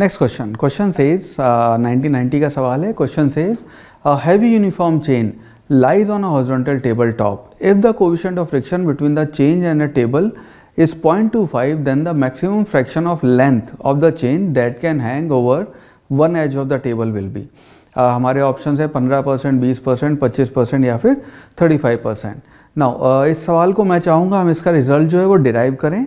next question question is nineteen ninety का सवाल है question says heavy uniform chain lies on a table top if the coefficient of friction between the chain and a table is point two five then the maximum fraction of length of the chain that can hang over one edge of the table will be हमारे option है पंद्रह percent बीस percent पच्चीस percent या फिर thirty five percent now इस सवाल को मैं चाहूँगा हम इसका रिजल्ट जो है वो डिराइव करें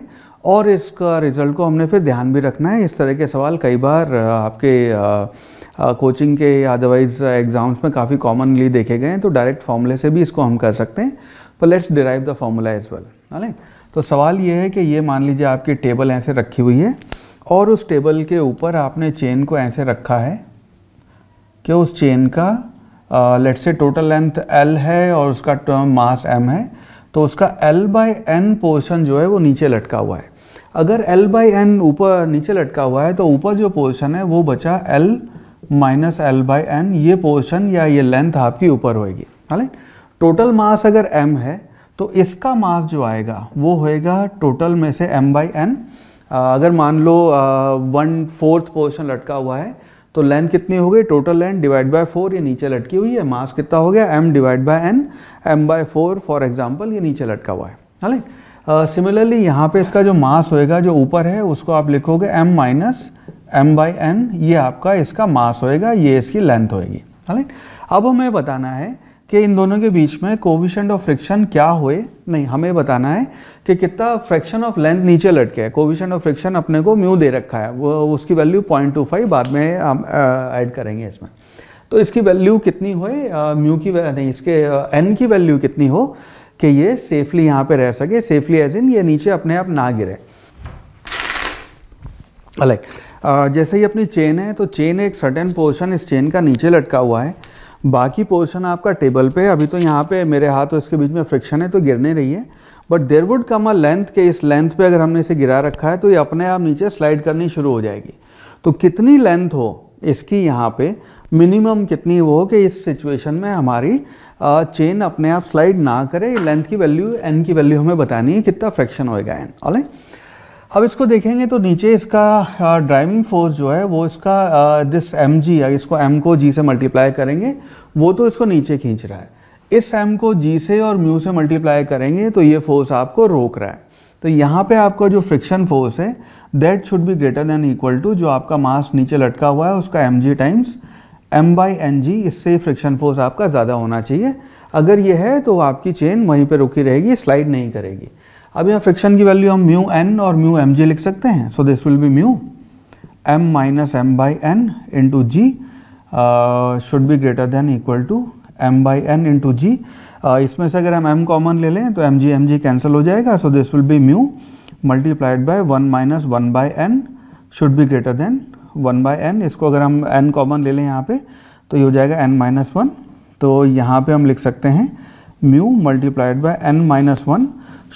और इसका रिज़ल्ट को हमने फिर ध्यान भी रखना है इस तरह के सवाल कई बार आपके आ, आ, कोचिंग के अदरवाइज़ एग्ज़ाम्स में काफ़ी कॉमनली देखे गए हैं तो डायरेक्ट फॉर्मूले से भी इसको हम कर सकते हैं पर let's derive the formula as well है तो सवाल ये है कि ये मान लीजिए आपकी टेबल ऐसे रखी हुई है और उस टेबल के ऊपर आपने चेन को ऐसे रखा है कि उस चेन का लेट से टोटल लेंथ एल है और उसका मास एम है तो उसका एल बाय एन पोर्शन जो है वो नीचे लटका हुआ है अगर एल बाई एन ऊपर नीचे लटका हुआ है तो ऊपर जो पोर्शन है वो बचा L minus L by N ये पोर्शन या ये लेंथ आपकी ऊपर होएगी है टोटल मास अगर एम है तो इसका मास जो आएगा वो होएगा टोटल में से एम बाई एन अगर मान लो वन फोर्थ पोर्शन लटका हुआ है तो लेंथ कितनी हो गई total length divide by four ये नीचे लटकी हुई है मास कितना हो गया M divide by N M by four for example ये नीचे लटका हुआ है है सिमिलरली uh, यहाँ पे इसका जो मास होएगा जो ऊपर है उसको आप लिखोगे m minus M by N ये आपका इसका मास होएगा ये इसकी लेंथ होएगी राइट अब हमें बताना है कि इन दोनों के बीच में कोविशेंट ऑफ फ्रिक्शन क्या हुए नहीं हमें बताना है कि कितना फ्रैक्शन ऑफ लेंथ नीचे लटके है कोविशेंट ऑफ फ्रिक्शन अपने को म्यू दे रखा है वो उसकी वैल्यू पॉइंट टू फाइव बाद में हम ऐड uh, करेंगे इसमें तो इसकी वैल्यू कितनी होए म्यू uh, की नहीं इसके एन uh, की वैल्यू कितनी हो कि ये सेफली यहाँ पे रह सके सेफली एज इन ये नीचे अपने आप ना गिरे अलग जैसे ही अपनी चेन है तो चेन एक सर्टेन पोर्शन इस चेन का नीचे लटका हुआ है बाकी पोर्शन आपका टेबल पे अभी तो यहाँ पे मेरे हाथ और इसके बीच में फ्रिक्शन है तो गिरने रही है but there would come a length के इस लेंथ पे अगर हमने इसे गिरा रखा है तो ये अपने आप नीचे स्लाइड करनी शुरू हो जाएगी तो कितनी लेंथ हो इसकी यहाँ पे मिनिमम कितनी वो हो कि इस सिचुएशन में हमारी चेन अपने आप स्लाइड ना करे लेंथ की वैल्यू एन की वैल्यू हमें बतानी है कितना फ्रैक्शन होएगा एन ऑल अब इसको देखेंगे तो नीचे इसका ड्राइविंग फोर्स जो है वो इसका दिस एम जी इसको एम को जी से मल्टीप्लाई करेंगे वो तो इसको नीचे खींच रहा है इस एम को जी से और म्यू से मल्टीप्लाई करेंगे तो ये फोर्स आपको रोक रहा है तो यहाँ पे आपका जो फ्रिक्शन फोर्स है that should be greater than equal to जो आपका मास नीचे लटका हुआ है उसका M G times M by N G इससे फ्रिक्शन फोर्स आपका ज़्यादा होना चाहिए अगर ये है तो आपकी चेन वहीं पर रुकी रहेगी स्लाइड नहीं करेगी अब यहाँ फ्रिक्शन की वैल्यू हम म्यू एन और म्यू एम जी लिख सकते हैं so this will be mu M minus M by N into G should be greater than equal to M by N into G इसमें से अगर हम एम कॉमन ले लें तो M G M G cancel हो जाएगा so this will be mu multiplied by one minus one by N should be greater than one bye N इसको अगर हम एन कॉमन ले लें यहाँ पे तो ये हो जाएगा एन माइनस वन तो यहाँ पे हम लिख सकते हैं mu multiplied by N minus one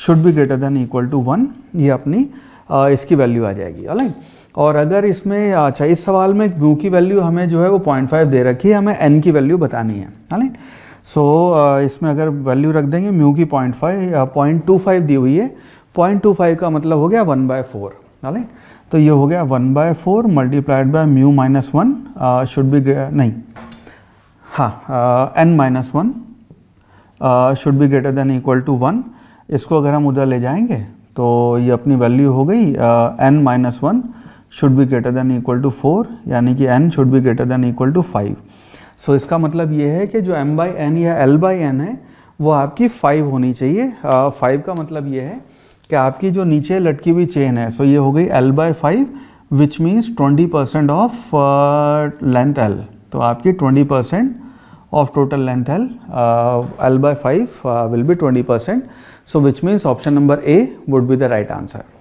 should be greater than equal to one ये अपनी आ, इसकी वैल्यू आ जाएगी अलग और अगर इसमें अच्छा इस सवाल में म्यू की वैल्यू हमें जो है वो पॉइंट फाइव दे रखी है हमें एन की वैल्यू बतानी है अलग सो so, इसमें अगर वैल्यू रख देंगे म्यू की point five point two five दी हुई है पॉइंट टू फाइव का मतलब हो गया वन बाय फोर राइट तो ये हो गया one by four multiplied by mu minus one should be नहीं हाँ N minus one should be greater than equal to one इसको अगर हम उधर ले जाएंगे तो ये अपनी वैल्यू हो गई N minus one should be greater than equal to four यानी कि N should be greater than equal to five so इसका मतलब ये है कि जो एम बाई एन या एल बाई एन है वो आपकी फाइव होनी चाहिए फाइव uh, का मतलब ये है कि आपकी जो नीचे लटकी हुई चेन है सो ये हो गई L by five which means twenty percent of length L तो आपकी twenty percent of total length L L by five will be twenty percent so which means option number A would be the right answer